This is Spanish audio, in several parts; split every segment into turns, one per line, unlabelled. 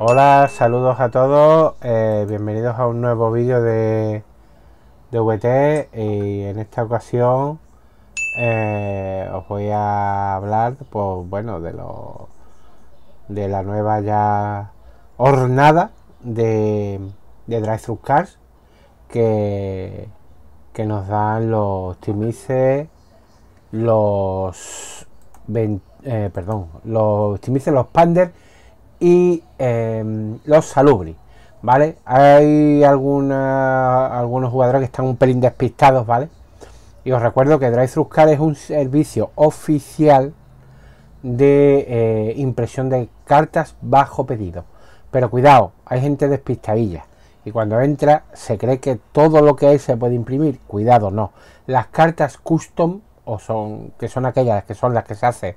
Hola, saludos a todos, eh, bienvenidos a un nuevo vídeo de, VT y en esta ocasión eh, os voy a hablar, pues bueno, de de la nueva ya hornada de, Drive Thru Cars que, que nos dan los Timices, los eh, perdón, los los Pander y em, los salubri. ¿Vale? Hay alguna, algunos jugadores que están un pelín despistados, ¿vale? Y os recuerdo que Drive Car es un servicio oficial de eh, impresión de cartas bajo pedido. Pero cuidado, hay gente despistadilla. Y cuando entra se cree que todo lo que hay se puede imprimir. Cuidado, no. Las cartas custom o son que son aquellas que son las que se hace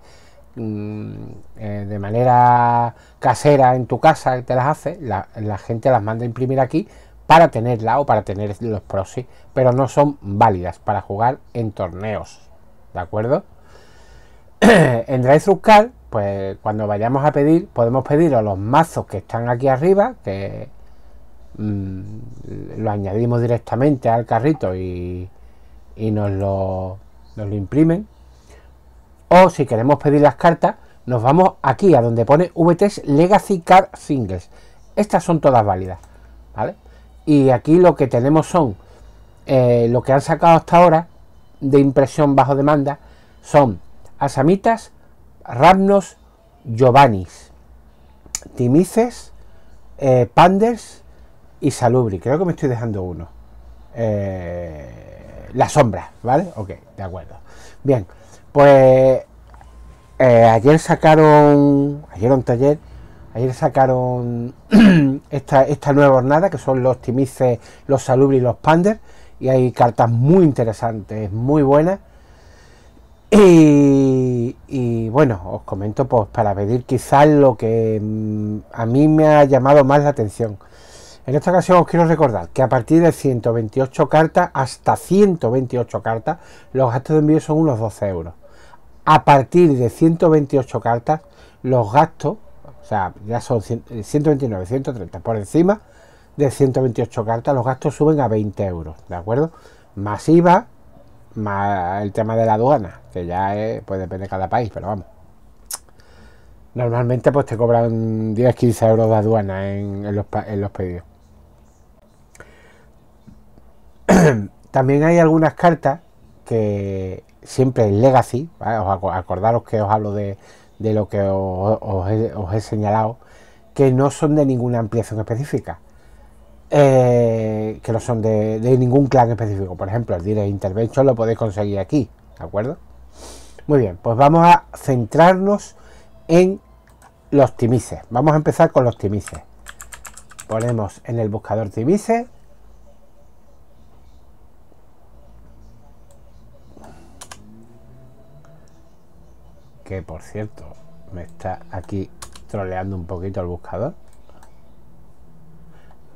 Mm, eh, de manera casera en tu casa te las hace, la, gente las manda a imprimir aquí para tenerla o para tener los proxy, pero no son válidas para jugar en torneos, ¿de acuerdo? en Drive pues cuando vayamos a pedir, podemos pedir los mazos que están aquí arriba, que mm, Lo añadimos directamente al carrito y, y nos lo, nos lo imprimen o si queremos pedir las cartas, nos vamos aquí a donde pone VTS Legacy Card Singles. Estas son todas válidas, ¿vale? Y aquí lo que tenemos son eh, lo que han sacado hasta ahora de impresión bajo demanda son Asamitas, Ramnos, Giovannis, Timices, eh, Panders y Salubri. Creo que me estoy dejando uno. Eh, la sombra, ¿vale? Ok, de acuerdo. Bien. Pues eh, ayer sacaron, ayer un taller, ayer sacaron esta, nueva jornada que son los timices, los salubri y los panders y hay cartas muy interesantes, muy buenas. Y, y, bueno, os comento pues para pedir quizás lo que mm, a mí me ha llamado más la atención. En esta ocasión os quiero recordar que a partir de 128 cartas hasta 128 cartas los gastos de envío son unos 12 euros a partir de 128 cartas, los gastos, o sea, ya son 129, 130, eh, por encima de 128 cartas, los gastos suben a 20 euros, ¿de acuerdo? Más IVA, más el tema de la aduana, que ya es, pues depende de cada país, pero vamos. Normalmente pues te cobran 10-15 euros de aduana en, en los pedidos. También hay algunas cartas siempre el legacy, acordaros que os hablo de, de lo que os, he, señalado, que no son de ninguna ampliación específica, eh, que no son de, ningún clan específico. Por ejemplo, el Direct Intervention lo podéis conseguir aquí, ¿de acuerdo? Muy bien, pues vamos a centrarnos en los timices. Vamos a empezar con los timices. Ponemos en el buscador timices que por cierto me está aquí troleando un poquito el buscador.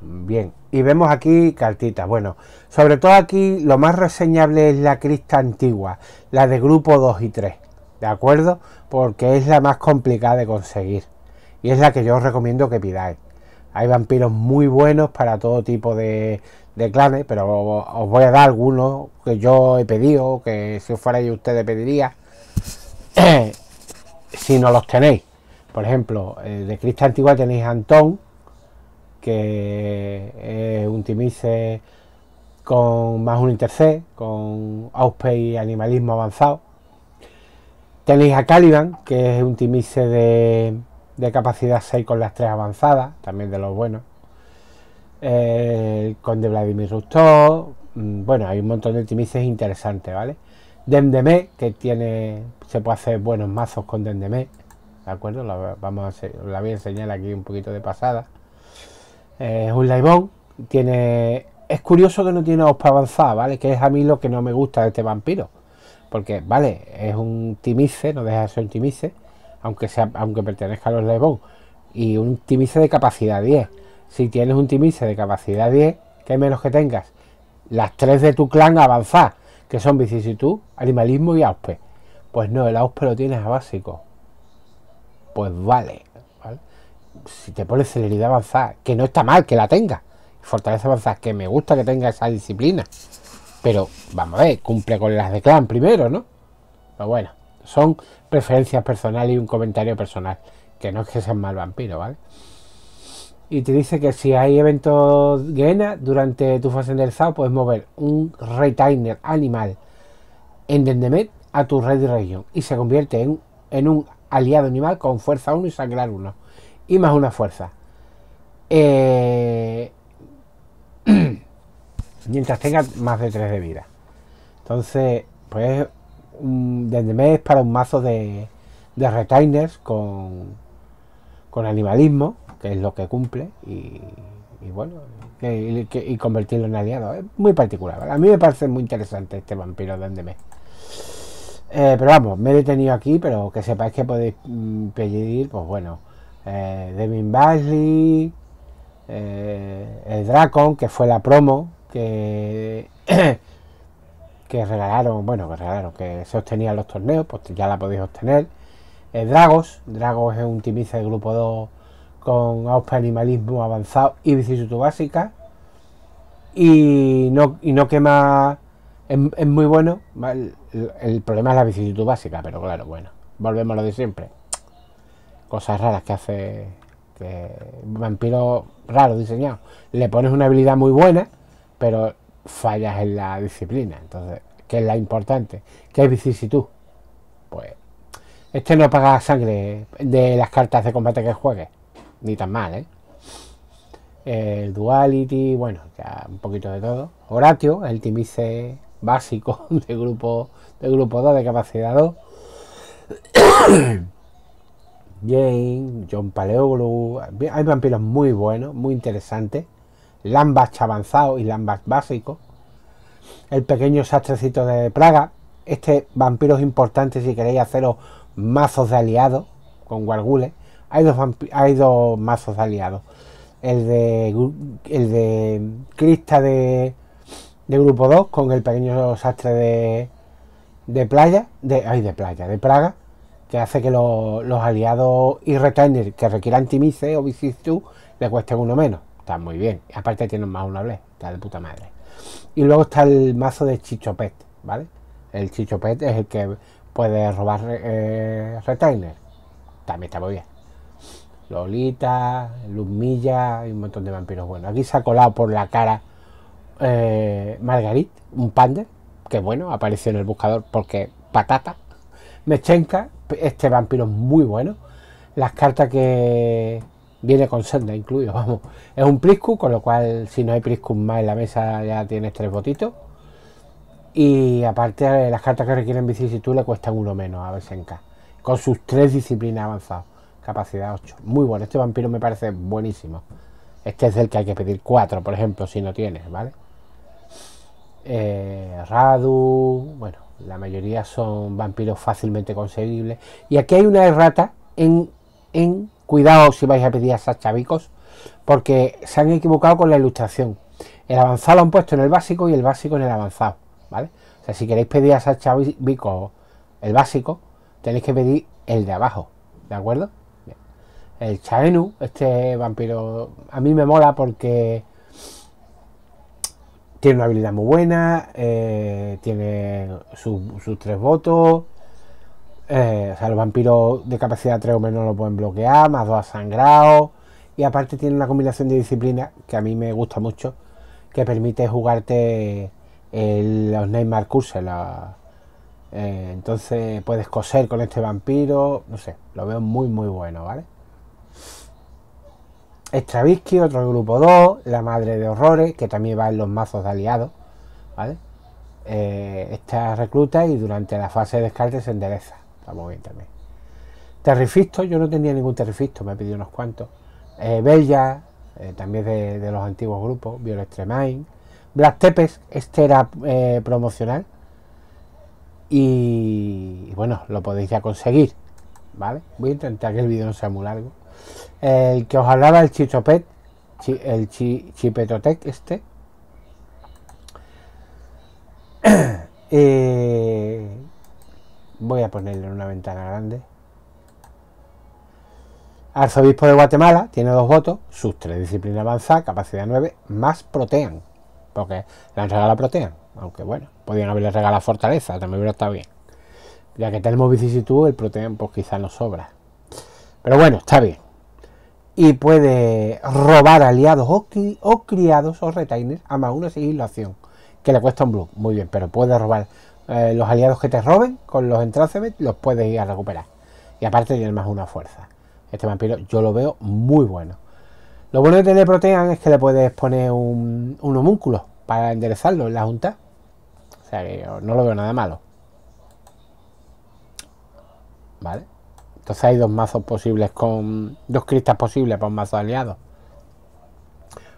Bien, y vemos aquí cartitas. Bueno, sobre todo aquí lo más reseñable es la crista antigua, la de grupo 2 y 3, ¿de acuerdo? Porque es la más complicada de conseguir y es la que yo os recomiendo que pidáis. Hay vampiros muy buenos para todo tipo de, de clanes, pero os voy a dar algunos que yo he pedido, que si fuera yo ustedes pediría si no los tenéis. Por ejemplo, eh, de crista antigua tenéis Antón, que es un timice con más un intercé, con auspe y animalismo avanzado. Tenéis a Caliban, que es un timice de, capacidad 6 con las 3 avanzadas, también de los buenos. con de Vladimir Rustov, mm, bueno, hay un montón de timices interesantes, ¿vale? Dendemé, que tiene. Se puede hacer buenos mazos con Dendemé. ¿De acuerdo? La, vamos a, la voy a enseñar aquí un poquito de pasada. Eh, es un Laibón. Tiene. Es curioso que no tiene ospa avanzada, ¿vale? Que es a mí lo que no me gusta de este vampiro. Porque, vale, es un timice, no deja de ser un timice, aunque, sea, aunque pertenezca a los leibon Y un timice de capacidad 10. Si tienes un timice de capacidad 10, ¿Qué menos que tengas, las tres de tu clan avanzar que son vicisitud, animalismo y auspe. Pues no, el auspe lo tienes a básico. Pues vale, vale. Si te pones celeridad avanzada, que no está mal que la tenga. Fortaleza avanzada, que me gusta que tenga esa disciplina. Pero vamos a ver, cumple con las de clan primero, ¿no? Pero bueno, son preferencias personales y un comentario personal. Que no es que sean mal vampiro, ¿vale? y te dice que si hay eventos Gena durante tu fase enderezada puedes mover un retainer animal en Dendemet a tu red de región y se convierte en, un aliado animal con fuerza 1 y sangrar 1 y más una fuerza. Eh, mientras tenga más de 3 de vida. Entonces, pues un mm, Dendemet es para un mazo de, retainers con animalismo es lo que cumple, y, bueno, y convertirlo en aliado. Es muy particular, A mí me parece muy interesante este vampiro de eh, pero vamos, me he detenido aquí, pero que sepáis que podéis mm, pedir, pues bueno, eh, Devin Basley, eh, el Dracon, que fue la promo que, que regalaron, bueno, que regalaron, que se obtenían los torneos, pues ya la podéis obtener. El eh, Dragos, Dragos es un timice del grupo 2 con animalismo avanzado y vicisitud básica. Y no, y no quema. Es, muy bueno. El, problema es la vicisitud básica, pero claro, bueno. Volvemos a lo de siempre. Cosas raras que hace. vampiro raro diseñado. Le pones una habilidad muy buena, pero fallas en la disciplina. Entonces, que es la importante? que es vicisitud? Pues. Este no paga sangre de las cartas de combate que juegue ni tan mal, ¿eh? El Duality, bueno, ya un poquito de todo. Horatio, el timice básico de grupo, de grupo 2, de capacidad 2. Jane, John Paleoglu, hay vampiros muy buenos, muy interesantes. Lambach avanzado y Lambach básico. El pequeño sastrecito de Praga. Este vampiro es importante si queréis haceros mazos de aliados con Wargules hay dos, hay dos mazos aliados. El de, el de Crista de, de Grupo 2 con el pequeño sastre de, de playa, de, ay, de playa, de Praga, que hace que los aliados y retainer que requieran timice o VCs2 le cuesten uno menos. Está muy bien. Aparte tienen más una está de puta madre. Y luego está el mazo de Chichopet, ¿vale? El Chichopet es el que puede robar eh, retainer. También está muy bien. Lolita, Lumilla, y un montón de vampiros. buenos aquí se ha colado por la cara eh, Margarit, un panda, que bueno, apareció en el buscador porque patata. Mechenka, este vampiro es muy bueno. Las cartas que viene con senda incluido, vamos. Es un Priscus, con lo cual si no hay Priscu más en la mesa ya tienes tres botitos. Y aparte eh, las cartas que requieren tú le cuestan uno menos a Besenka, con sus tres disciplinas avanzadas. Capacidad 8. Muy bueno. Este vampiro me parece buenísimo. Este es el que hay que pedir 4, por ejemplo, si no tienes, ¿vale? Eh, Radu. Bueno, la mayoría son vampiros fácilmente conseguibles. Y aquí hay una errata en, en cuidado si vais a pedir a chavicos porque se han equivocado con la ilustración. El avanzado han puesto en el básico y el básico en el avanzado, ¿vale? O sea, si queréis pedir a Sachavicos el básico, tenéis que pedir el de abajo, ¿de acuerdo? el Chaenu, este vampiro, a mí me mola porque tiene una habilidad muy buena, eh, tiene sus tres votos, eh, o sea, los vampiros de capacidad 3 o menos lo pueden bloquear, más 2 a sangrado, y aparte tiene una combinación de disciplina que a mí me gusta mucho, que permite jugarte los Neymar Curse, eh, entonces puedes coser con este vampiro, no sé, lo veo muy muy bueno, ¿vale? Stravinsky, otro grupo 2, La Madre de Horrores, que también va en los mazos de aliados, ¿vale? Eh, esta recluta y durante la fase de descarte se endereza, también. Terrifisto, yo no tenía ningún terrifisto, me he pedido unos cuantos. Eh, Bella, eh, también de, los antiguos grupos, Violet Tremaine. Black Tepes, este era promocional. Y, bueno, lo podéis ya conseguir, ¿vale? Voy a intentar que el vídeo no sea muy largo. El que os hablaba, el Chichopet, el chi, Chipetotec este. Eh, voy a ponerle una ventana grande. Arzobispo de Guatemala, tiene dos votos, sus tres disciplinas avanzadas, capacidad 9, más protean. Porque le han regalado protean, aunque bueno, podían haberle regalado fortaleza, también pero está bien. Ya que tenemos vicisitud, el protean pues quizá nos sobra. Pero bueno, está bien y puede robar aliados o, criados o retainers a más uno la que le cuesta un blue, muy bien, pero puede robar eh, los aliados que te roben con los y los puedes ir a recuperar y aparte tiene más una fuerza este vampiro yo lo veo muy bueno lo bueno de tener protean es que le puedes poner un, un homúnculo para enderezarlo en la junta o sea que no lo veo nada malo vale entonces hay dos mazos posibles con. dos cristas posibles para un mazo aliado.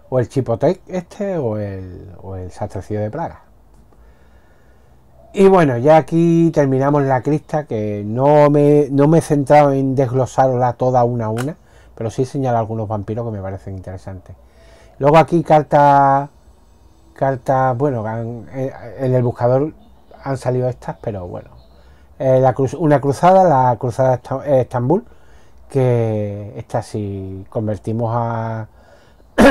O el Chipotec este o el, o el Sastrecillo de Praga. Y bueno, ya aquí terminamos la crista, que no me, no me he centrado en desglosarla toda una a una, pero sí señalo algunos vampiros que me parecen interesantes. Luego aquí carta cartas, bueno, eh, en el buscador han salido estas, pero bueno, eh, una cruzada, la cruzada de eh, Estambul, que esta si convertimos a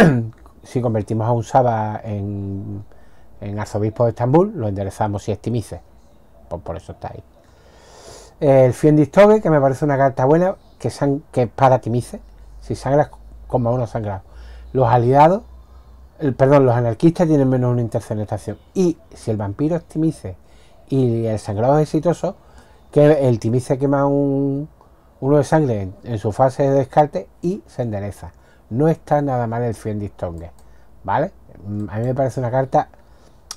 si convertimos a un Saba en, en, arzobispo de Estambul, lo enderezamos si estimice. timice por eso está ahí. El Fiendistogue, que me parece una carta buena, que, sang, que para Timice, si sangra como uno sangrado. Los aliados, el, perdón, los anarquistas tienen menos una interceptación. Y si el vampiro es Timice y el sangrado es exitoso, que el timice quema un, uno de sangre en, su fase de descarte y se endereza. No está nada mal el fiendistongue. ¿vale? Mm, a mí me parece una carta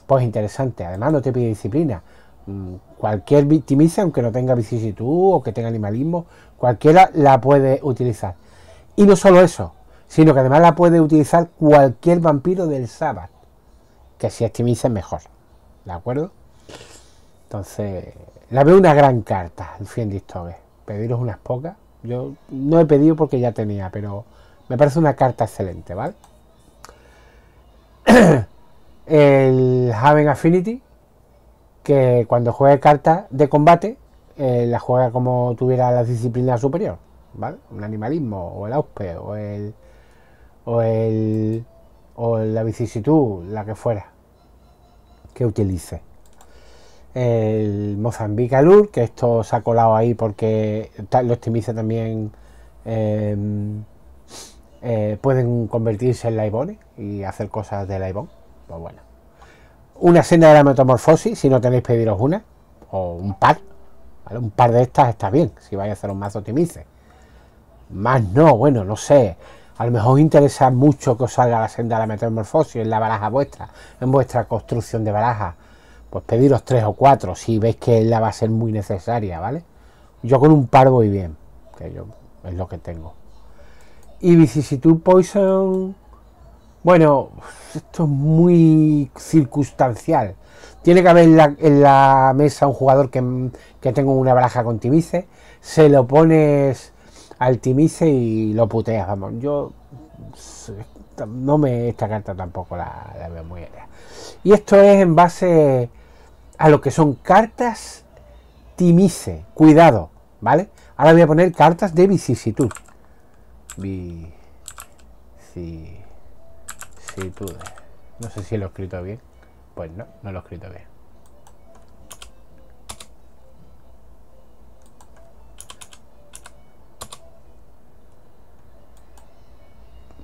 pues interesante. Además no te pide disciplina. Mm, cualquier victimiza, aunque no tenga vicisitud o que tenga animalismo, cualquiera la puede utilizar. Y no solo eso, sino que además la puede utilizar cualquier vampiro del sábado. Que si timiza es mejor. ¿De acuerdo? Entonces, la veo una gran carta, el Fiend Pediros unas pocas. Yo no he pedido porque ya tenía, pero me parece una carta excelente, ¿vale? el Haven Affinity, que cuando juegue carta de combate, eh, la juega como tuviera la disciplina superior, ¿vale? Un animalismo, o el auspe, o el. o el. o la vicisitud, la que fuera, que utilice el Mozambique Alur, que esto se ha colado ahí porque lo optimiza también. Em, eh, pueden convertirse en laibones y hacer cosas de laibón Pues bueno. Una senda de la metamorfosis, si no tenéis pediros una, o un par. Un par de estas está bien, si vais a hacer un mazo optimice. Más no, bueno, no sé. A lo mejor interesa mucho que os salga la senda de la metamorfosis en la baraja vuestra, en vuestra construcción de barajas pues pediros tres o cuatro si veis que la va a ser muy necesaria, ¿vale? Yo con un par voy bien, que yo es lo que tengo. Y vicisitud Poison, bueno, esto es muy circunstancial. Tiene que haber en la, mesa un jugador que, que, tenga una baraja con Timice, se lo pones al Timice y lo puteas, vamos. Yo no me esta carta tampoco la, veo muy Y esto es en base a lo que son cartas timice. Cuidado, ¿vale? Ahora voy a poner cartas de vicisitud. vicisitud No sé si lo he escrito bien. Pues no, no lo he escrito bien.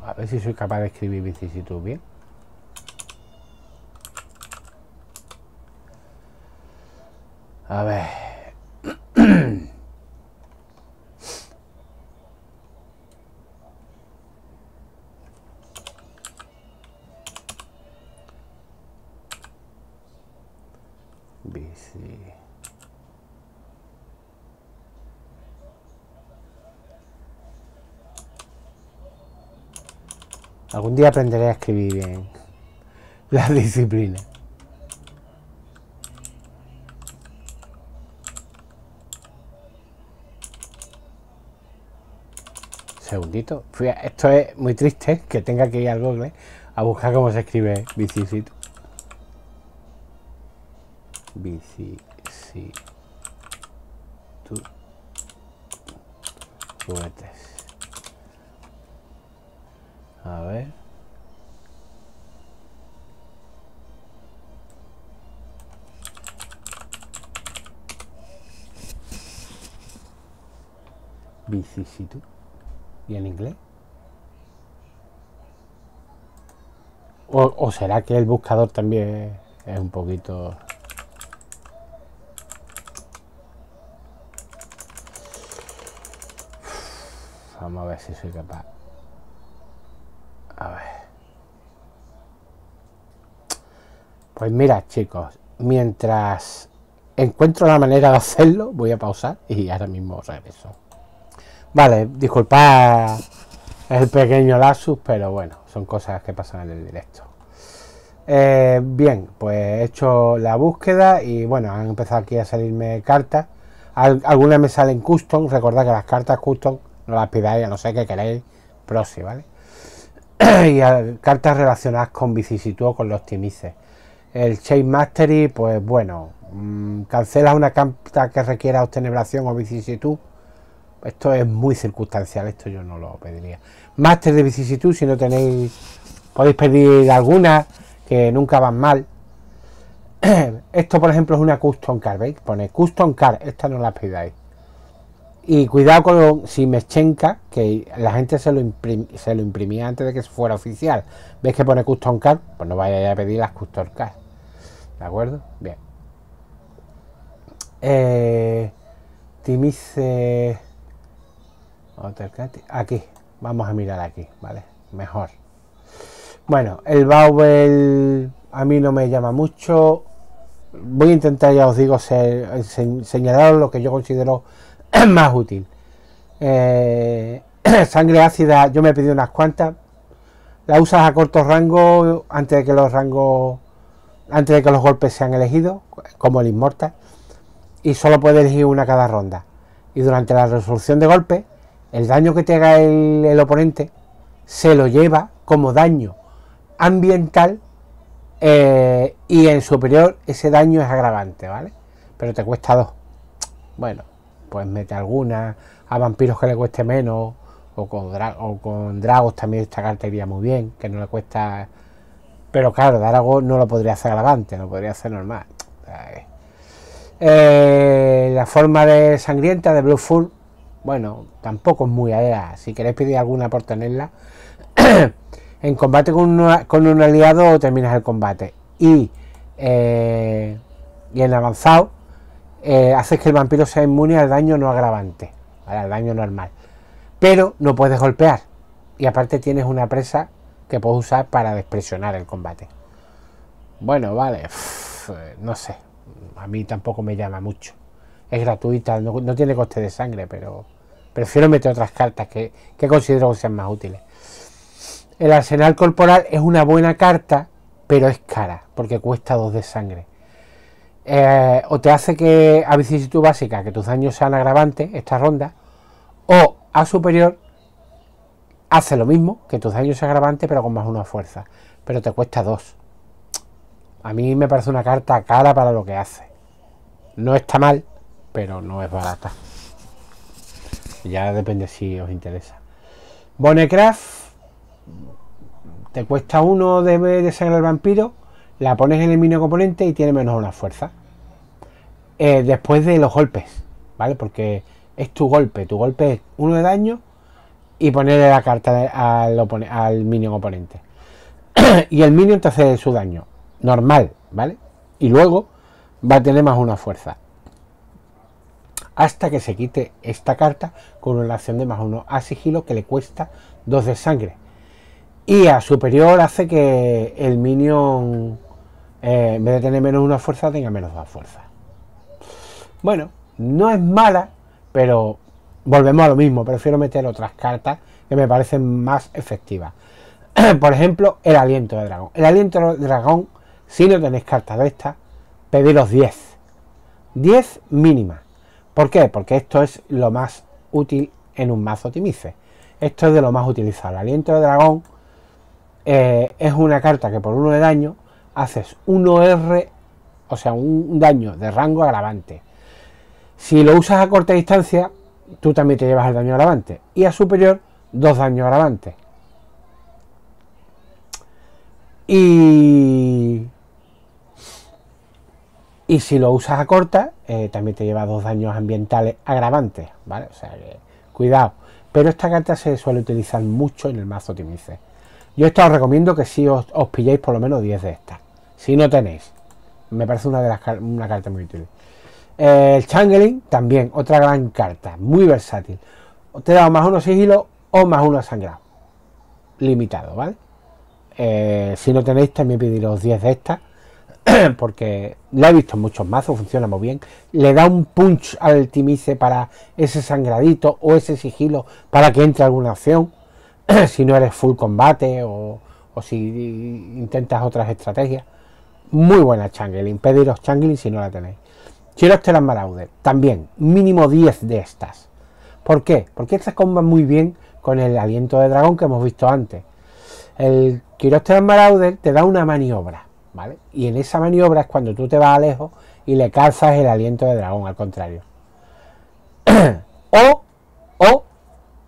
A ver si soy capaz de escribir vicisitud bien. A ver. BC. Algún día aprenderé a escribir bien La disciplina segundito. Fui esto es muy triste que tenga que ir al Google a buscar cómo se escribe bicicito. Bicicito. Juguetes. A ver. ¿Y en inglés? O, será que el buscador también es un poquito... Vamos a ver si soy capaz. A ver. Pues mira, chicos, mientras encuentro la manera de hacerlo, voy a pausar y ahora mismo regreso. Vale, disculpad el pequeño lapsus, pero bueno, son cosas que pasan en el directo. Eh, bien, pues he hecho la búsqueda y bueno, han empezado aquí a salirme cartas. algunas me salen custom, recordad que las cartas custom no las pidáis a no sé qué queréis proxy, ¿vale? y cartas relacionadas con vicisitud o con los timices. El Chase Mastery, pues bueno, mm, cancelas cancela una carta que requiera obtenebración o vicisitud esto es muy circunstancial, esto yo no lo pediría. Máster de vicisitud, si no tenéis, podéis pedir algunas que nunca van mal. Esto, por ejemplo, es una custom car, ¿veis? Pone custom car, esta no la pidáis. Y cuidado con Si si chenca. que la gente se lo, se lo imprimía antes de que fuera oficial. ¿Veis que pone custom car? Pues no vayáis a pedir las custom car. ¿De acuerdo? Bien. Eh, Timice Aquí. Vamos a mirar aquí, ¿vale? Mejor. Bueno, el bauble a mí no me llama mucho. Voy a intentar, ya os digo, ser, señalar lo que yo considero más útil. Eh, sangre ácida, yo me he pedido unas cuantas. La usas a corto rango antes de que los rangos, antes de que los golpes sean elegidos, como el Inmortal. Y solo puedes elegir una cada ronda. Y durante la resolución de golpes el daño que te haga el, oponente se lo lleva como daño ambiental eh, y en superior ese daño es agravante, ¿vale? Pero te cuesta dos. Bueno, pues mete alguna, a vampiros que le cueste menos, o con, dragos también esta carta iría muy bien, que no le cuesta... Pero claro, algo no lo podría hacer agravante, no podría hacer normal. Eh, la forma de sangrienta de Blue Full bueno, tampoco es muy aérea. Si queréis pedir alguna por tenerla. en combate con, un aliado terminas el combate. Y, eh, y en avanzado eh, haces que el vampiro sea inmune al daño no agravante. Al daño normal. Pero no puedes golpear. Y aparte tienes una presa que puedes usar para despresionar el combate. Bueno, vale. no sé. A mí tampoco me llama mucho. Es gratuita, no tiene coste de sangre, pero Prefiero meter otras cartas que, considero que sean más útiles. El arsenal corporal es una buena carta, pero es cara, porque cuesta 2 de sangre. Eh, o te hace que a vicisitud básica, que tus daños sean agravantes esta ronda, o a superior, hace lo mismo, que tus daños sean agravantes, pero con más una fuerza, pero te cuesta 2. A mí me parece una carta cara para lo que hace. No está mal, pero no es barata ya depende si os interesa. Bonecraft te cuesta uno de, de ser al vampiro, la pones en el mínimo componente y tiene menos una fuerza. Eh, después de los golpes, ¿vale? Porque es tu golpe, tu golpe es uno de daño y ponerle la carta al, al minion oponente. y el minion te hace su daño, normal, ¿vale? Y luego va a tener más una fuerza hasta que se quite esta carta con una acción de más uno a sigilo que le cuesta dos de sangre. Y a superior hace que el minion, eh, en vez de tener menos una fuerza, tenga menos dos fuerzas. Bueno, no es mala, pero volvemos a lo mismo. Prefiero meter otras cartas que me parecen más efectivas. Por ejemplo, el aliento de dragón. El aliento de dragón, si no tenéis cartas de estas, pedí los 10. 10 mínimas. ¿Por qué? Porque esto es lo más útil en un mazo Timice. Esto es de lo más utilizado. aliento de dragón eh, es una carta que por uno de daño haces 1R, o sea, un daño de rango agravante. Si lo usas a corta distancia, tú también te llevas el daño agravante. Y a superior, dos daños agravantes. Y y si lo usas a corta, eh, también te lleva dos daños ambientales agravantes, ¿vale? O sea que, cuidado. Pero esta carta se suele utilizar mucho en el mazo Timice. Yo esto os recomiendo que si os, pilláis pilléis por lo menos 10 de estas. Si no tenéis. Me parece una de las una carta muy útil. el Changeling también, otra gran carta, muy versátil. Te da más uno sigilo o más uno sangrado. Limitado, ¿vale? Eh, si no tenéis, también pediros 10 de estas porque la he visto en muchos mazos, funciona muy bien. Le da un punch al Timice para ese sangradito o ese sigilo para que entre alguna acción. si no eres full combate o, si intentas otras estrategias. Muy buena Changeling. los Changeling si no la tenéis. este Marauder. También, mínimo 10 de estas. ¿Por qué? Porque estas comban muy bien con el aliento de dragón que hemos visto antes. El este Marauder te da una maniobra y en esa maniobra es cuando tú te vas a lejos y le calzas el aliento de dragón, al contrario. o,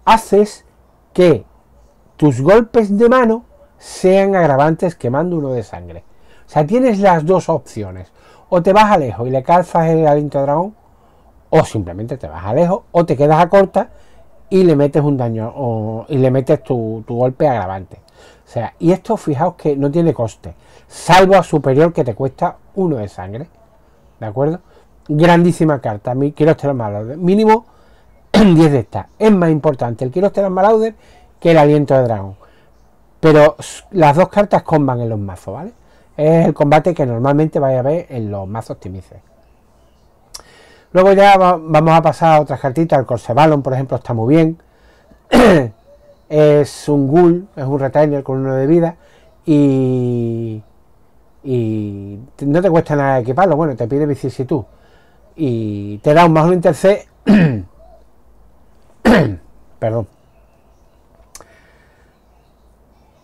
haces que tus golpes de mano sean agravantes quemando uno de sangre. O sea, tienes las dos opciones. O te vas a lejos y le calzas el aliento de dragón, o simplemente te vas a lejos, o te quedas a corta y le metes un daño, o, y le metes tu golpe agravante. O sea, y esto fijaos que no tiene coste, salvo a superior que te cuesta uno de sangre. ¿De acuerdo? Grandísima carta, mi estar Malauder. Mínimo 10 de estas. Es más importante el Kirostero Malauder que el Aliento de Dragón. Pero las dos cartas comban en los mazos, ¿vale? Es el combate que normalmente vais a ver en los mazos timices. Luego ya vamos a pasar a otras cartitas. El Corsevalon, por ejemplo, está muy bien. es un ghoul, es un retainer con uno de vida y, y no te cuesta nada equiparlo, bueno, te pide vicisitud y te da un más un perdón,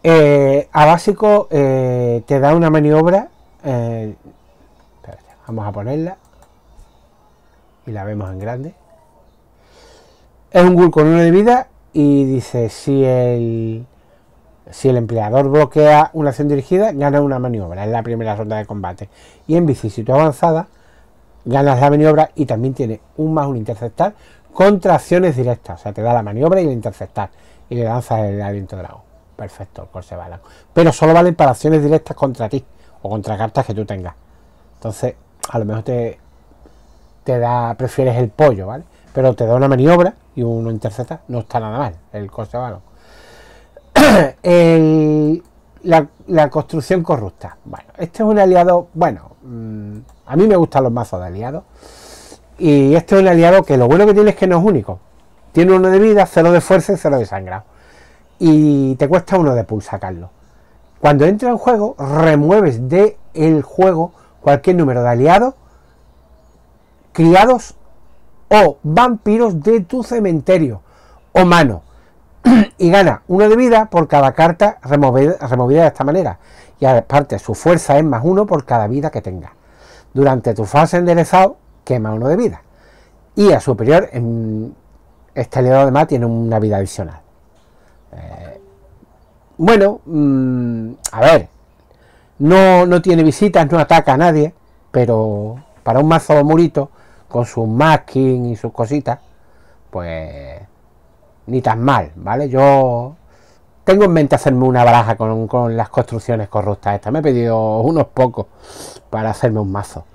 eh, a básico eh, te da una maniobra, eh, vamos a ponerla y la vemos en grande. Es un ghoul con uno de vida y dice si el, si el empleador bloquea una acción dirigida, gana una maniobra en la primera ronda de combate. Y en tú avanzada, ganas la maniobra y también tiene un más un interceptar contra acciones directas. O sea, te da la maniobra y el interceptar. Y le lanzas el aliento dragón. Perfecto, el corse bala. Pero solo valen para acciones directas contra ti o contra cartas que tú tengas. Entonces, a lo mejor te, te da, prefieres el pollo, ¿vale? pero te da una maniobra y uno intercepta, no está nada mal el coste vale la, construcción corrupta. Bueno, este es un aliado, bueno, mm, a mí me gustan los mazos de aliados. Y este es un aliado que lo bueno que tiene es que no es único. Tiene uno de vida, cero de fuerza y cero de sangrado. Y te cuesta uno de pulsa sacarlo. Cuando entra en juego, remueves de el juego cualquier número de aliados criados o vampiros de tu cementerio o mano. y gana uno de vida por cada carta removida, de esta manera. Y aparte su fuerza es más uno por cada vida que tenga. Durante tu fase enderezado, quema uno de vida. Y a superior, en este aliado además tiene una vida adicional. Eh, bueno, mm, a ver, no, no tiene visitas, no ataca a nadie, pero para un mazo murito con sus masking y sus cositas, pues ni tan mal, ¿vale? Yo tengo en mente hacerme una baraja con, las construcciones corruptas Esta Me he pedido unos pocos para hacerme un mazo.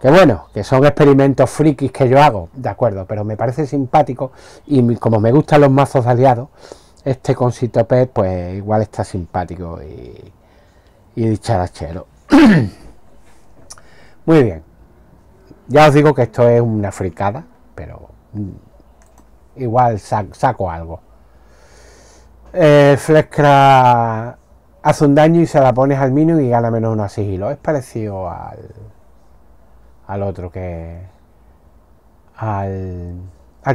Que bueno, que son experimentos frikis que yo hago, de acuerdo, pero me parece simpático y como me gustan los mazos de aliados, este con Sitopet pues igual está simpático y, y dicharachero. Muy bien, ya os digo que esto es una fricada, pero mm, igual saco, algo. Eh, hace un daño y se la pones al minion y gana menos uno sigilo. Es parecido al, al otro que... Al,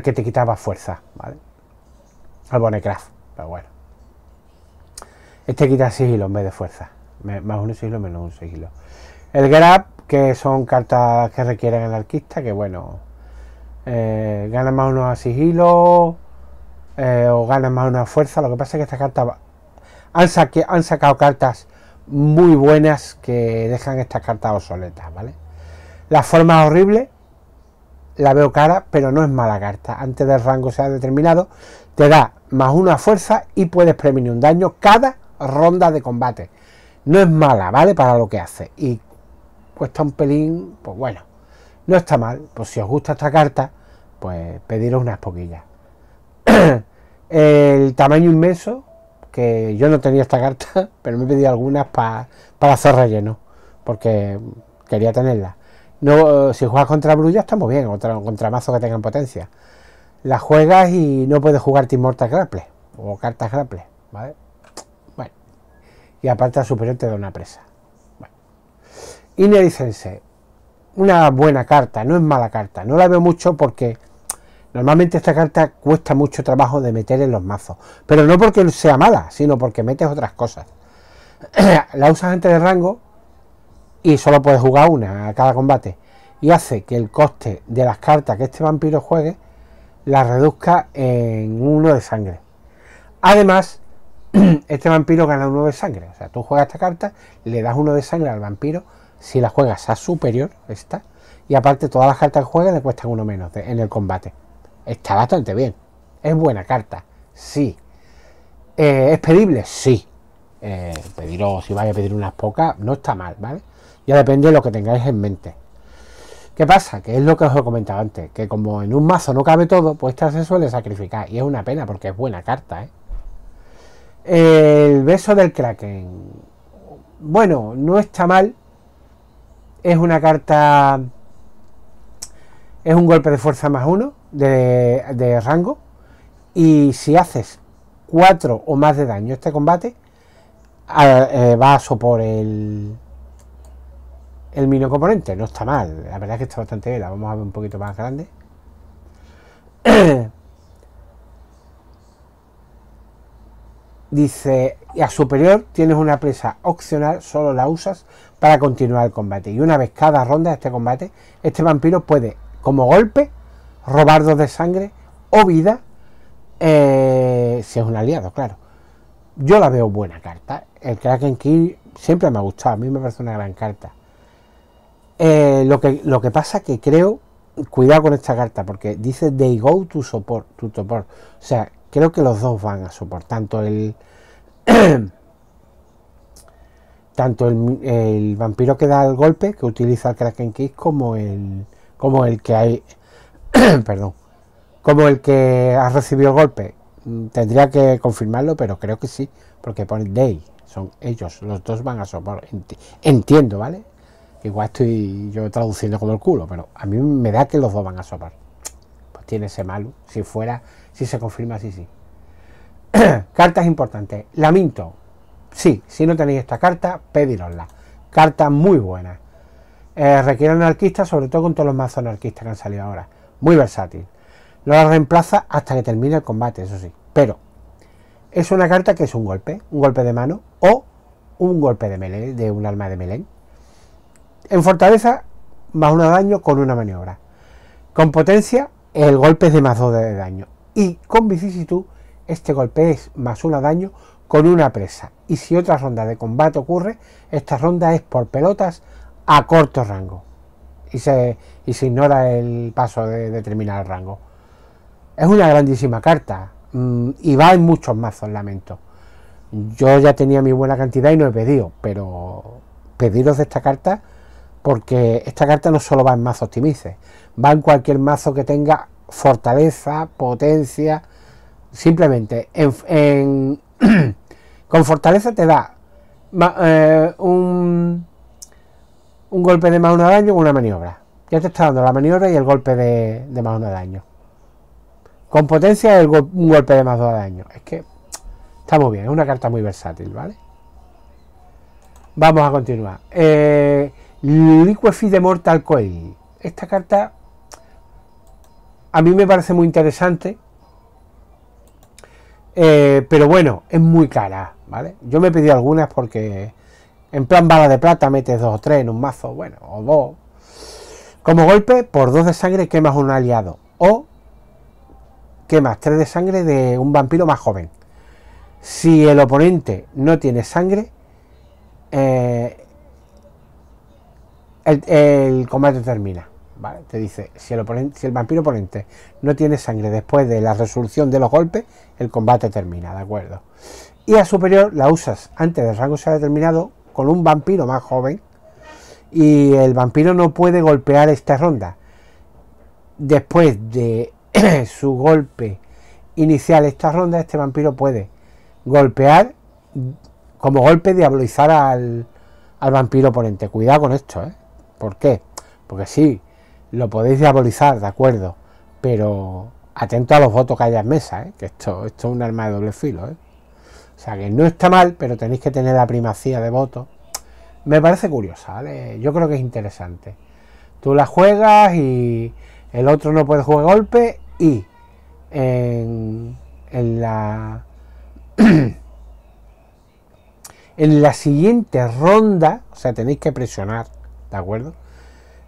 que te quitaba fuerza, ¿vale? Al Bonecraft, pero bueno. Este quita sigilo en vez de fuerza. Más uno sigilo, menos un sigilo. El grab que son cartas que requieren el arquista, que bueno, eh, Ganan gana más unos a sigilo eh, o gana más una fuerza. Lo que pasa es que estas cartas han, sacado cartas muy buenas que dejan estas cartas obsoletas, ¿vale? La forma horrible, la veo cara, pero no es mala carta. Antes del rango sea determinado, te da más una fuerza y puedes prevenir un daño cada ronda de combate. No es mala, ¿vale? Para lo que hace. Y cuesta un pelín, pues bueno, no está mal. Pues si os gusta esta carta, pues pediros unas poquillas. el tamaño inmenso, que yo no tenía esta carta, pero me pedí algunas para hacer relleno, porque quería tenerla. No, si juegas contra Brulla estamos bien, contra, contra mazos que tengan potencia. La juegas y no puedes jugar Team Grapple o cartas Grapple, ¿vale? Bueno, y aparte al superior te da una presa. Inericense, una buena carta, no es mala carta. No la veo mucho porque normalmente esta carta cuesta mucho trabajo de meter en los mazos. Pero no porque sea mala, sino porque metes otras cosas. la usas antes de rango y solo puedes jugar una a cada combate. Y hace que el coste de las cartas que este vampiro juegue la reduzca en uno de sangre. Además, este vampiro gana uno de sangre. O sea, tú juegas esta carta, le das uno de sangre al vampiro si la juegas a superior, esta. Y aparte todas las cartas que juegas le cuestan uno menos en el combate. Está bastante bien. Es buena carta, sí. Eh, ¿Es pedible? Sí. Eh, pediros, si vais a pedir unas pocas, no está mal, ¿vale? Ya depende de lo que tengáis en mente. ¿Qué pasa? Que es lo que os he comentado antes, que como en un mazo no cabe todo, pues esta se suele sacrificar. Y es una pena porque es buena carta, ¿eh? El beso del Kraken. Bueno, no está mal, es una carta, es un golpe de fuerza más uno de, rango. Y si haces cuatro o más de daño este combate, vas a eh, por el, el No está mal, la verdad es que está bastante bien. La vamos a ver un poquito más grande. Dice, a superior tienes una presa opcional, solo la usas para continuar el combate. Y una vez cada ronda de este combate, este vampiro puede, como golpe, robar dos de sangre o vida, eh, si es un aliado, claro. Yo la veo buena carta. El Kraken Kill siempre me ha gustado, a mí me parece una gran carta. Eh, lo, que, lo que pasa que creo, cuidado con esta carta, porque dice they go to support, to support. O sea, creo que los dos van a soportar, tanto el... tanto el, vampiro que da el golpe, que utiliza el Kraken Kiss, como el, como el que hay. perdón. Como el que ha recibido el golpe. Mm, tendría que confirmarlo, pero creo que sí, porque pone Day. Son ellos, los dos van a sopar Entiendo, ¿vale? Igual estoy yo traduciendo con el culo, pero a mí me da que los dos van a sopar. Pues tiene ese malo. Si fuera, si se confirma, sí, sí. Cartas importantes. Lamento Sí, si no tenéis esta carta, pedirosla Carta muy buena Eh, requiere anarquista, sobre todo con todos los mazos anarquistas que han salido ahora. Muy versátil. No la reemplaza hasta que termine el combate, eso sí. Pero es una carta que es un golpe, un golpe de mano o un golpe de melee, de un alma de melén En fortaleza, más uno daño con una maniobra. Con potencia, el golpe es de más dos de daño. Y con vicisitud, este golpe es más uno daño con una presa y si otra ronda de combate ocurre, esta ronda es por pelotas a corto rango y se, ignora el paso de determinar el rango. Es una grandísima carta mm, y va en muchos mazos, lamento. Yo ya tenía mi buena cantidad y no he pedido, pero pediros de esta carta porque esta carta no solo va en mazos optimice, va en cualquier mazo que tenga fortaleza, potencia, simplemente en Con fortaleza te da eh, un, golpe de más uno de daño con una maniobra. Ya te está dando la maniobra y el golpe de, más uno de daño. Con potencia un golpe de más dos de daño. Es que está muy bien, es una carta muy versátil, ¿vale? Vamos a continuar. Eh, de Mortal Coil. Esta carta a mí me parece muy interesante. Eh, pero bueno, es muy cara. Yo me he pedido algunas porque en plan bala de plata metes dos o tres en un mazo, bueno, o dos. Como golpe, por dos de sangre quemas un aliado. O quemas tres de sangre de un vampiro más joven. Si el oponente no tiene sangre, eh, el, combate termina. Te dice, si el, si el vampiro oponente no tiene sangre después de la resolución de los golpes, el combate termina, ¿de acuerdo? y la superior la usas antes del rango se ha determinado con un vampiro más joven y el vampiro no puede golpear esta ronda. Después de su golpe inicial esta ronda, este vampiro puede golpear como golpe diabolizar al, al vampiro oponente. Cuidado con esto, ¿eh? ¿Por qué? Porque sí, lo podéis diabolizar, de acuerdo, pero atento a los votos que haya en mesa, ¿eh? que esto, esto es un arma de doble filo. ¿eh? O sea que no está mal, pero tenéis que tener la primacía de voto. Me parece curiosa, ¿vale? Yo creo que es interesante. Tú la juegas y el otro no puede jugar golpe y en, la... en la siguiente ronda, o sea, tenéis que presionar, ¿de acuerdo?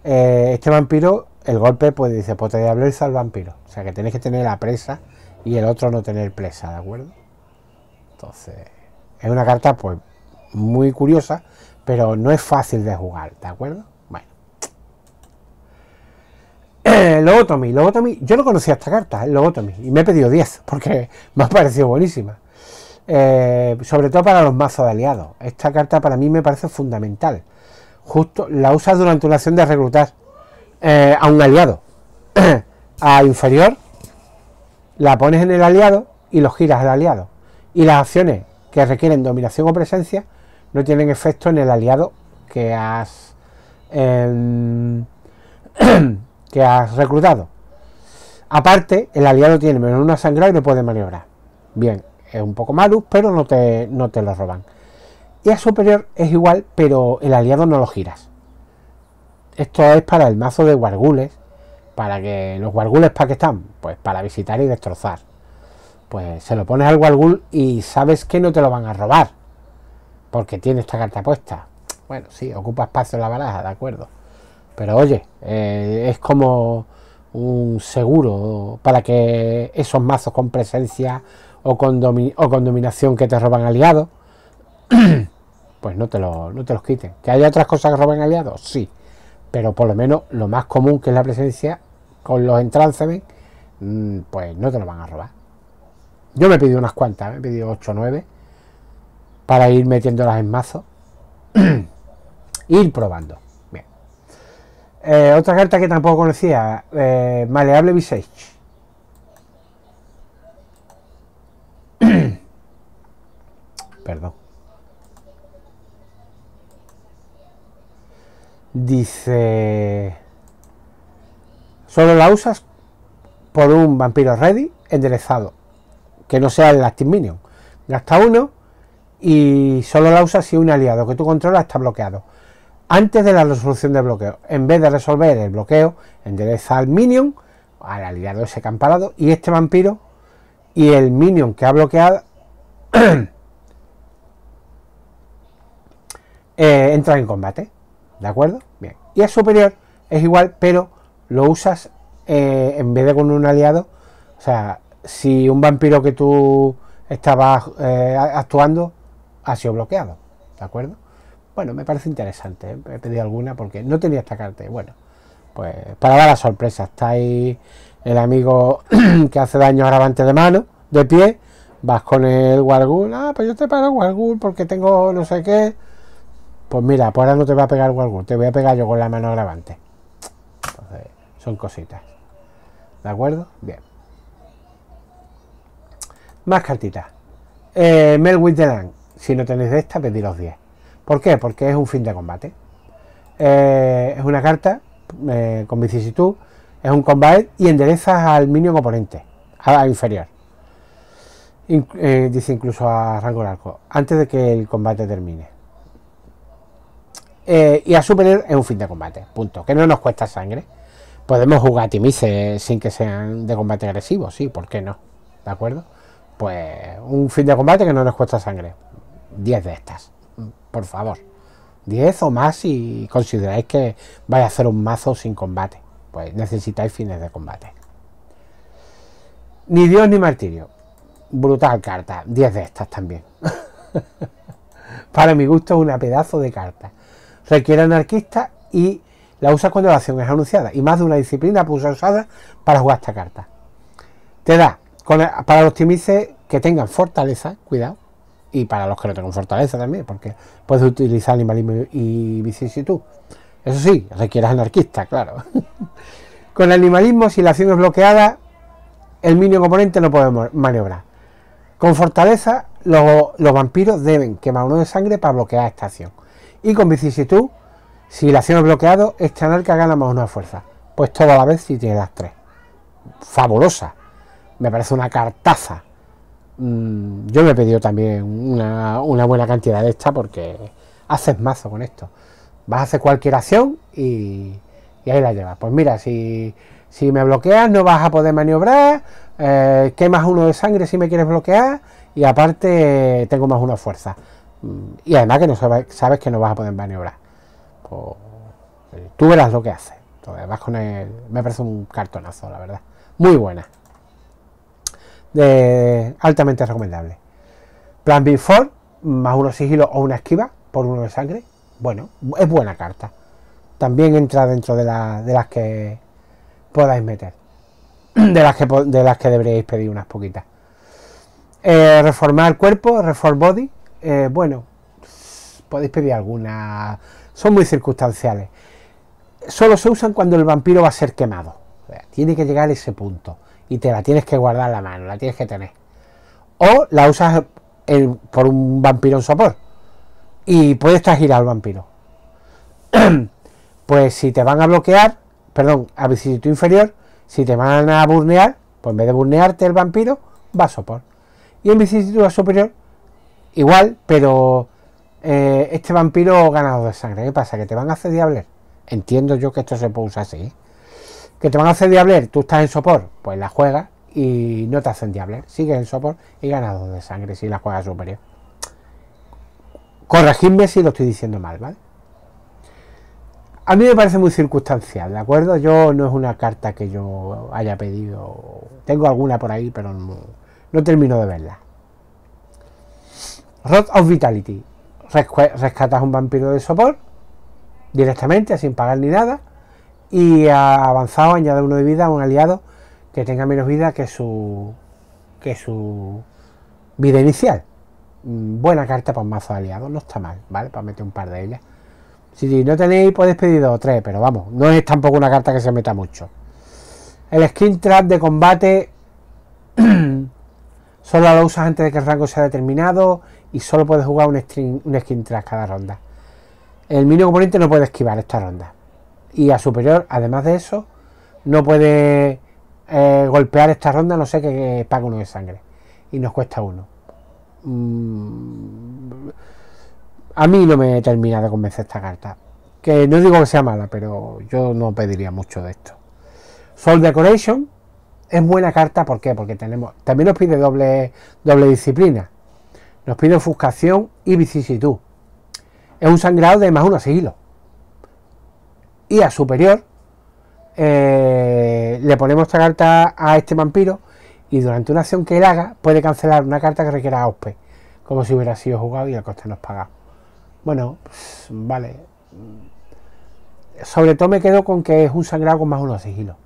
Eh, este vampiro, el golpe, pues dice, pues te al vampiro. O sea, que tenéis que tener la presa y el otro no tener presa, ¿de acuerdo? Entonces, es una carta pues muy curiosa, pero no es fácil de jugar, ¿de acuerdo? Bueno. Lobotomy, yo no conocía esta carta, el ¿eh? y me he pedido 10 porque me ha parecido buenísima. Eh, sobre todo para los mazos de aliados. Esta carta para mí me parece fundamental. Justo la usas durante una acción de reclutar eh, a un aliado. a inferior, la pones en el aliado y lo giras al aliado y las acciones que requieren dominación o presencia no tienen efecto en el aliado que has, em, que has reclutado. Aparte, el aliado tiene menos una sangre y no puede maniobrar. Bien, es un poco malo, pero no te, no te lo roban. Y a superior es igual, pero el aliado no lo giras. Esto es para el mazo de guargules. Para que los guargules, ¿para qué están? Pues para visitar y destrozar pues se lo pones al Walgul y sabes que no te lo van a robar, porque tiene esta carta puesta. Bueno, sí, ocupa espacio en la baraja, de acuerdo. Pero oye, eh, es como un seguro para que esos mazos con presencia o con, dominación que te roban aliados, pues no te, te los quiten. ¿Que haya otras cosas que roban aliados? Sí. Pero por lo menos lo más común que es la presencia con los entrancemen, mm, pues no te lo van a robar. Yo me he pedido unas cuantas, me he pedido 8 o 9 para ir metiéndolas en mazo. ir probando. Bien. Eh, otra carta que tampoco conocía, eh, Maleable Visage. Perdón. Dice... Solo la usas por un vampiro ready enderezado que no sea el Active Minion. Gasta uno y solo la usas si un aliado que tú controlas está bloqueado. Antes de la resolución de bloqueo, en vez de resolver el bloqueo, endereza al Minion, al aliado ese camparado y este vampiro, y el Minion que ha bloqueado, eh, entra en combate. ¿De acuerdo? Bien. Y es superior, es igual, pero lo usas eh, en vez de con un aliado, o sea, si un vampiro que tú estabas eh, actuando ha sido bloqueado, ¿de acuerdo? Bueno, me parece interesante, ¿eh? he pedido alguna porque no tenía esta carta. Bueno, pues para dar la sorpresa, está ahí el amigo que hace daño grabante de mano, de pie, vas con el Wargul, ah, pues yo te paro Wargul porque tengo no sé qué. Pues mira, pues ahora no te va a pegar Wargul, te voy a pegar yo con la mano agravante. Entonces, son cositas. ¿De acuerdo? Bien. Más cartitas. Eh, Mel Winterland. Si no tenéis de esta, pediros los 10. ¿Por qué? Porque es un fin de combate. Eh, es una carta eh, con vicisitud. Es un combate y enderezas al mínimo componente. a, inferior. Eh, dice incluso a rango largo, antes de que el combate termine. y a superior es un fin de combate, punto. Que no nos cuesta sangre. Podemos jugar a timices sin que sean de combate agresivo, sí, ¿por qué no? ¿De acuerdo? pues un fin de combate que no nos cuesta sangre. 10 de estas, por favor. 10 o más si consideráis que vais a hacer un mazo sin combate. Pues necesitáis fines de combate. Ni Dios ni martirio. Brutal carta. 10 de estas también. Para mi gusto es una pedazo de carta. Requiere anarquista y la usa cuando la acción es anunciada. Y más de una disciplina puso usada para jugar esta carta. Te da para los timices que tengan fortaleza, cuidado, y para los que no tengan fortaleza también, porque puedes utilizar animalismo y vicisitud. Eso sí, requieres anarquista, claro. Con el animalismo, si la acción es bloqueada, el mínimo componente no puede maniobrar. Con fortaleza, los, vampiros deben quemar uno de sangre para bloquear esta acción. Y con vicisitud, si la acción es bloqueada, este anarca gana más una fuerza. Pues toda la vez si tiene las tres. Fabulosa me parece una cartaza. Mm, yo me he pedido también una, buena cantidad de esta porque haces mazo con esto. Vas a hacer cualquier acción y, ahí la llevas. Pues mira, si, me bloqueas no vas a poder maniobrar, eh, quemas uno de sangre si me quieres bloquear y aparte tengo más una fuerza. Mm, y además que no sabes, que no vas a poder maniobrar. Pues, eh, tú verás lo que haces. con me parece un cartonazo, la verdad. Muy buena altamente recomendable. Plan B4, más uno sigilo o una esquiva por uno de sangre. Bueno, es buena carta. También entra dentro de, las que podáis meter. De las que, de las que deberíais pedir unas poquitas. Eh, reformar cuerpo, reform body. Eh, bueno, podéis pedir algunas. Son muy circunstanciales. Solo se usan cuando el vampiro va a ser quemado. tiene que llegar a ese punto y te la tienes que guardar la mano, la tienes que tener. O la usas por un vampiro en sopor y puedes girar al vampiro. pues si te van a bloquear, perdón, a vicisitud inferior, si te van a burnear, pues en vez de burnearte el vampiro, va a sopor. Y en vicisitud superior, igual, pero eh, este vampiro ganado de sangre. ¿Qué pasa? ¿Que te van a hacer diabler? Entiendo yo que esto se puede usar así. ¿eh? ¿Que te van a hacer Diabler? ¿Tú estás en Sopor? Pues la juegas y no te hacen Diabler. Sigues en Sopor y ganas dos de sangre si la juegas superior. Corregidme si lo estoy diciendo mal, ¿vale? A mí me parece muy circunstancial, ¿de acuerdo? Yo no es una carta que yo haya pedido. Tengo alguna por ahí, pero no, termino de verla. Rod of Vitality. Rescatas un vampiro de sopor directamente, sin pagar ni nada y ha avanzado añade uno de vida a un aliado que tenga menos vida que su que su vida inicial. Mm, buena carta para un mazo de aliados, no está mal, ¿vale? Para meter un par de ellas. Si no tenéis, podéis pedir dos o tres, pero vamos, no es tampoco una carta que se meta mucho. El skin trap de combate solo lo usas antes de que el rango sea determinado y solo puedes jugar un, string, un skin trap cada ronda. El mínimo componente no puede esquivar esta ronda y a superior, además de eso, no puede eh, golpear esta ronda, no sé qué paga uno de sangre. Y nos cuesta uno. Mm, a mí no me termina de convencer esta carta. Que no digo que sea mala, pero yo no pediría mucho de esto. Soul Decoration es buena carta, ¿por qué? Porque tenemos, también nos pide doble, doble disciplina. Nos pide ofuscación y vicisitud. Es un sangrado de más uno siglo y a superior, eh, le ponemos esta carta a este vampiro y durante una acción que él haga puede cancelar una carta que requiera auspe, como si hubiera sido jugado y el coste no es pagado. Bueno, vale. Sobre todo me quedo con que es un sangrado con más uno sigilo,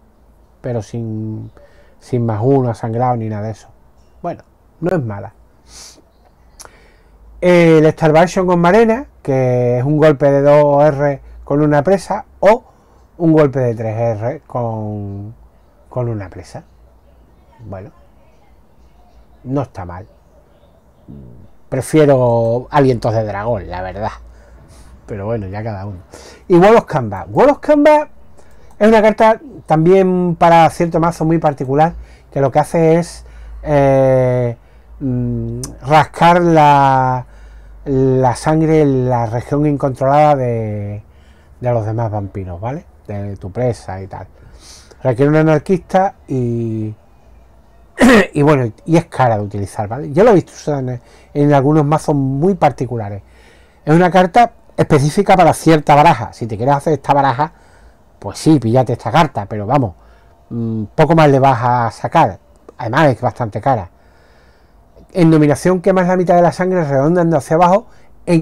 pero sin, sin más uno, sangrado ni nada de eso. Bueno, no es mala. El Starvation con Marena, que es un golpe de 2R con una presa o un golpe de 3R con, una presa. Bueno, no está mal. Prefiero alientos de dragón, la verdad. Pero bueno, ya cada uno. Y Wall of Canvas. Wall es una carta también para cierto mazo muy particular que lo que hace es eh, mm, rascar la sangre en la región incontrolada de, a los demás vampiros, ¿vale? De tu presa y tal. Requiere un anarquista y. y bueno, y es cara de utilizar, ¿vale? Yo lo he visto usado en, algunos mazos muy particulares. Es una carta específica para cierta baraja. Si te quieres hacer esta baraja, pues sí, píllate esta carta, pero vamos, mm, poco más le vas a sacar. Además, es bastante cara. En dominación que más la mitad de la sangre redondeando hacia abajo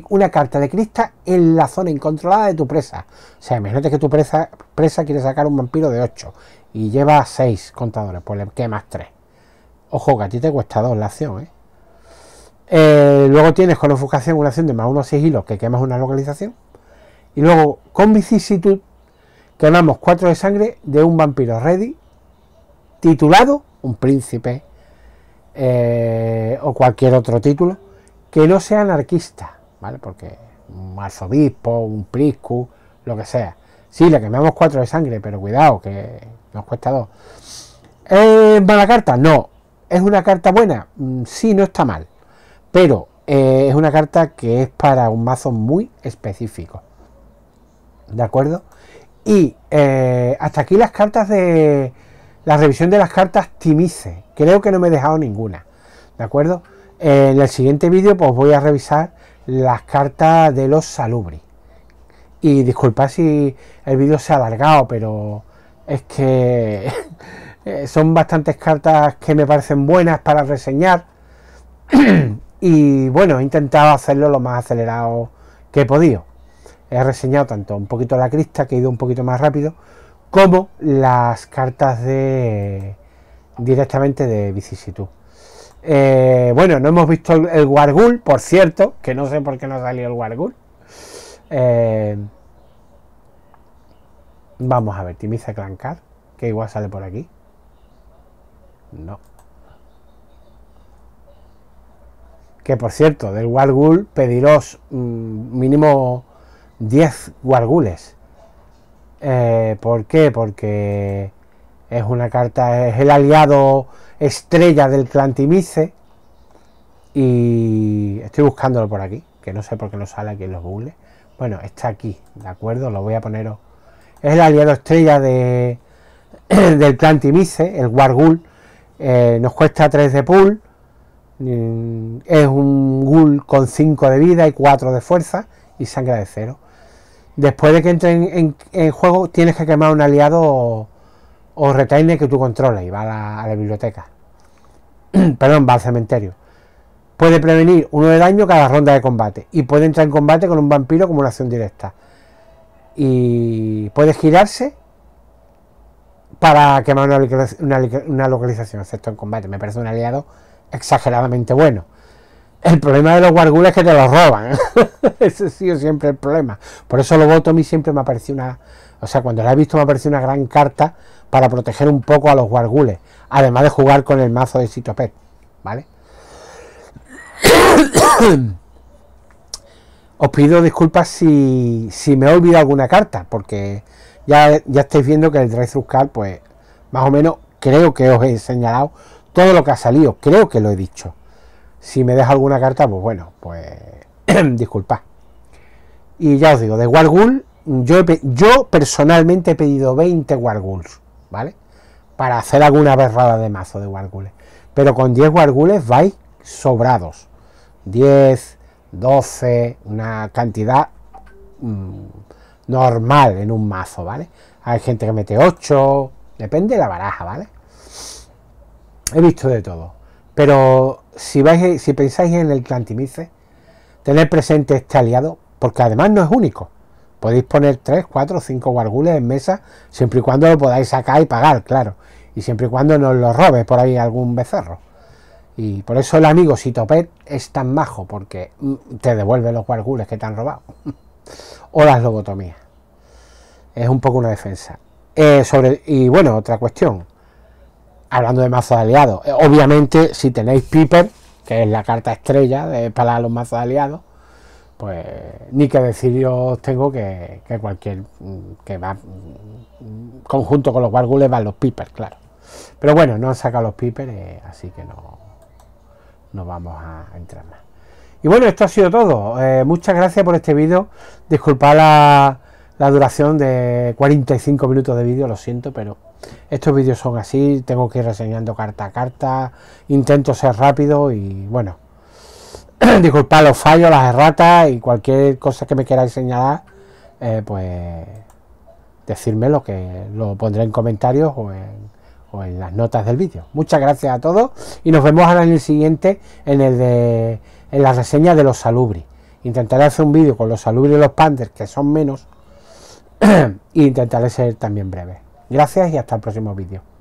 una carta de crista en la zona incontrolada de tu presa. O sea, imagínate que tu presa, presa quiere sacar un vampiro de 8 y lleva 6 contadores, pues le quemas 3. Ojo, que a ti te cuesta 2 la acción, ¿eh? Eh, luego tienes con enfocación una acción de más unos hilos que quemas una localización. Y luego con vicisitud quemamos 4 de sangre de un vampiro ready titulado un príncipe eh, o cualquier otro título que no sea anarquista. ¿vale? Porque un arzobispo, un priscu, lo que sea. Sí, le quemamos cuatro de sangre, pero cuidado, que nos cuesta dos. ¿Es mala carta? No. ¿Es una carta buena? Mm, sí, no está mal. Pero eh, es una carta que es para un mazo muy específico. ¿De acuerdo? Y eh, hasta aquí las cartas de... La revisión de las cartas Timice. Creo que no me he dejado ninguna. ¿De acuerdo? en el siguiente vídeo pues voy a revisar las cartas de los salubri. Y disculpa si el vídeo se ha alargado, pero es que eh, son bastantes cartas que me parecen buenas para reseñar. y bueno, he intentado hacerlo lo más acelerado que he podido. He reseñado tanto un poquito la crista, que he ido un poquito más rápido, como las cartas de directamente de vicisitud. Eh, bueno, no hemos visto el, Wargul, por cierto, que no sé por qué no salió el Wargul. Eh, vamos a ver, Timiza Clancar, que igual sale por aquí. No. Que por cierto, del Wargul pediros mm, mínimo 10 Wargules. Eh, ¿Por qué? Porque es una carta, es el aliado estrella del clan Timice. Y estoy buscándolo por aquí, que no sé por qué no sale aquí en los google. Bueno, está aquí, ¿de acuerdo? Lo voy a poner. Es el aliado estrella de, del clan Timice, el Wargul. Eh, nos cuesta 3 de pool. Mm, es un ghoul con 5 de vida y 4 de fuerza y sangre de cero. Después de que entre en juego, tienes que quemar un aliado o retainer que tú controles y va a la, biblioteca. Perdón, va al cementerio. Puede prevenir uno de daño cada ronda de combate y puede entrar en combate con un vampiro como una acción directa. Y puede girarse para quemar una, localización, excepto en combate. Me parece un aliado exageradamente bueno. El problema de los guargules es que te los roban. Ese ha sido siempre el problema. Por eso lo voto a mí siempre me ha parecido una. O sea, cuando la he visto me ha parecido una gran carta para proteger un poco a los wargules, además de jugar con el mazo de Citopet, ¿vale? Os pido disculpas si, me he olvidado alguna carta, porque ya, ya estáis viendo que el Dry pues más o menos creo que os he señalado todo lo que ha salido, creo que lo he dicho. Si me deja alguna carta, pues bueno, pues disculpad. Y ya os digo, de Wargul, yo, yo personalmente he pedido 20 Warguls. ¿vale? Para hacer alguna berrada de mazo de Wargules. Pero con 10 Wargules vais sobrados. 10, 12, una cantidad mm, normal en un mazo, ¿vale? Hay gente que mete 8, depende de la baraja, ¿vale? He visto de todo. Pero si, vais, si pensáis en el clantimice tened presente este aliado, porque además no es único. Podéis poner 3, 4, 5 guargules en mesa, siempre y cuando lo podáis sacar y pagar, claro. Y siempre y cuando nos lo robe por ahí algún becerro. Y por eso el amigo Sitopet es tan majo, porque mm, te devuelve los guargules que te han robado. o las lobotomías. Es un poco una defensa. Eh, sobre, y bueno, otra cuestión. Hablando de mazos aliados. Eh, obviamente, si tenéis Piper, que es la carta estrella de, para los mazos aliados, pues ni que decir yo tengo que, cualquier mm, que va mm, conjunto con los Bargules van los pipers, claro. Pero bueno, no han sacado los Piper, eh, así que no, no vamos a, entrar más. Y bueno, esto ha sido todo. Eh, muchas gracias por este vídeo. Disculpad la, la duración de 45 minutos de vídeo, lo siento, pero estos vídeos son así. Tengo que ir reseñando carta a carta. Intento ser rápido y bueno. disculpad los fallos, las erratas y cualquier cosa que me queráis señalar, eh, pues decirme lo que lo pondré en comentarios o en, las notas del vídeo. Muchas gracias a todos y nos vemos ahora en el siguiente, en el de la reseña de los salubri. Intentaré hacer un vídeo con los salubri y los panders, que son menos, e intentaré ser también breve. Gracias y hasta el próximo vídeo.